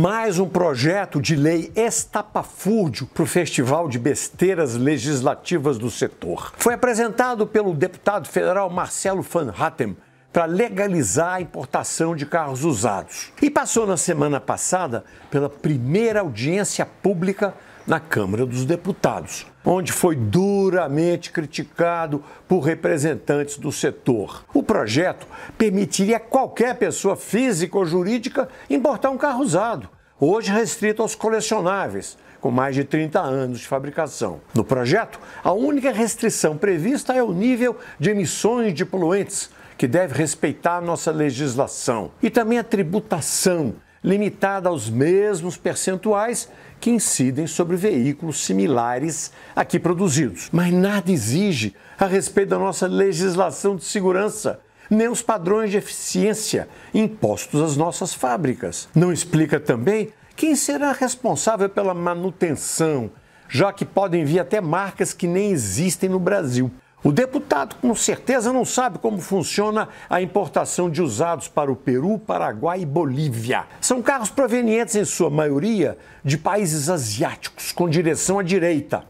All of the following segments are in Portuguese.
Mais um projeto de lei estapafúrdio para o festival de besteiras legislativas do setor. Foi apresentado pelo deputado federal Marcelo Van Hatten para legalizar a importação de carros usados. E passou na semana passada pela primeira audiência pública na Câmara dos Deputados, onde foi duramente criticado por representantes do setor. O projeto permitiria a qualquer pessoa física ou jurídica importar um carro usado, hoje restrito aos colecionáveis, com mais de 30 anos de fabricação. No projeto, a única restrição prevista é o nível de emissões de poluentes, que deve respeitar nossa legislação, e também a tributação limitada aos mesmos percentuais que incidem sobre veículos similares aqui produzidos. Mas nada exige a respeito da nossa legislação de segurança, nem os padrões de eficiência impostos às nossas fábricas. Não explica também quem será responsável pela manutenção, já que podem vir até marcas que nem existem no Brasil. O deputado com certeza não sabe como funciona a importação de usados para o Peru, Paraguai e Bolívia. São carros provenientes, em sua maioria, de países asiáticos, com direção à direita.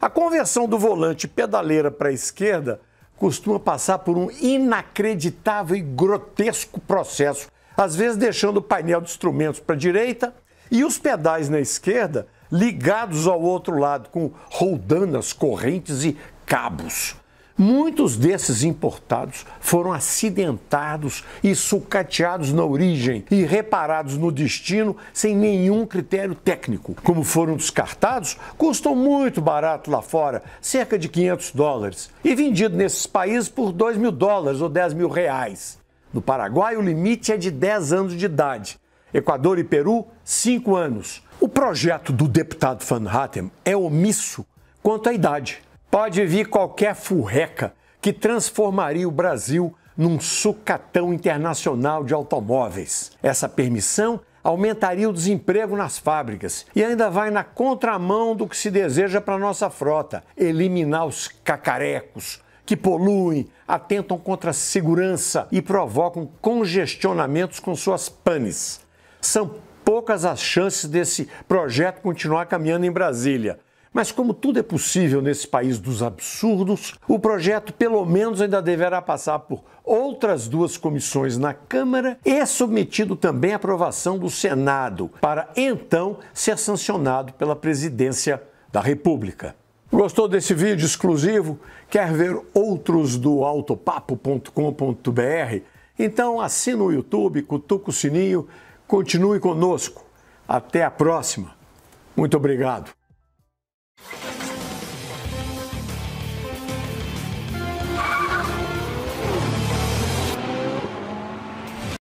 A conversão do volante pedaleira para a esquerda costuma passar por um inacreditável e grotesco processo, às vezes deixando o painel de instrumentos para a direita e os pedais na esquerda ligados ao outro lado com roldanas, correntes e cabos. Muitos desses importados foram acidentados e sucateados na origem e reparados no destino sem nenhum critério técnico. Como foram descartados, custam muito barato lá fora, cerca de 500 dólares, e vendido nesses países por 2 mil dólares ou 10 mil reais. No Paraguai, o limite é de 10 anos de idade. Equador e Peru, 5 anos. O projeto do deputado Van Hatten é omisso quanto à idade. Pode vir qualquer furreca que transformaria o Brasil num sucatão internacional de automóveis. Essa permissão aumentaria o desemprego nas fábricas e ainda vai na contramão do que se deseja para nossa frota: eliminar os cacarecos que poluem, atentam contra a segurança e provocam congestionamentos com suas panes. São poucas as chances desse projeto continuar caminhando em Brasília. Mas como tudo é possível nesse país dos absurdos, o projeto pelo menos ainda deverá passar por outras duas comissões na Câmara e é submetido também à aprovação do Senado, para então ser sancionado pela presidência da República. Gostou desse vídeo exclusivo? Quer ver outros do autopapo.com.br? Então assina o YouTube, cutuca o sininho, continue conosco. Até a próxima. Muito obrigado.